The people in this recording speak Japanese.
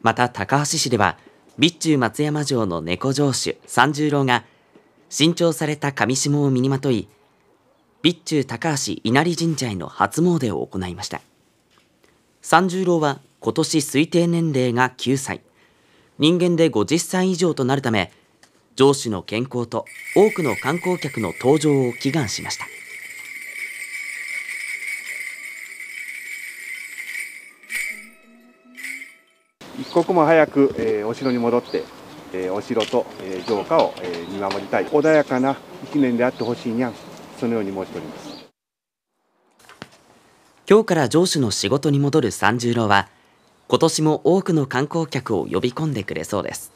また高橋市では備中松山城の猫城主三十郎が新調された上下を身にまとい備中高橋稲荷神社への初詣を行いました三十郎は今年推定年齢が9歳人間で50歳以上となるため城主の健康と多くの観光客の登場を祈願しました一刻も早く、えお城に戻って、えお城と、え城下を、え見守りたい穏やかな一年であってほしいにゃんそのように申しております今日から城主の仕事に戻る三十郎は今年も多くの観光客を呼び込んでくれそうです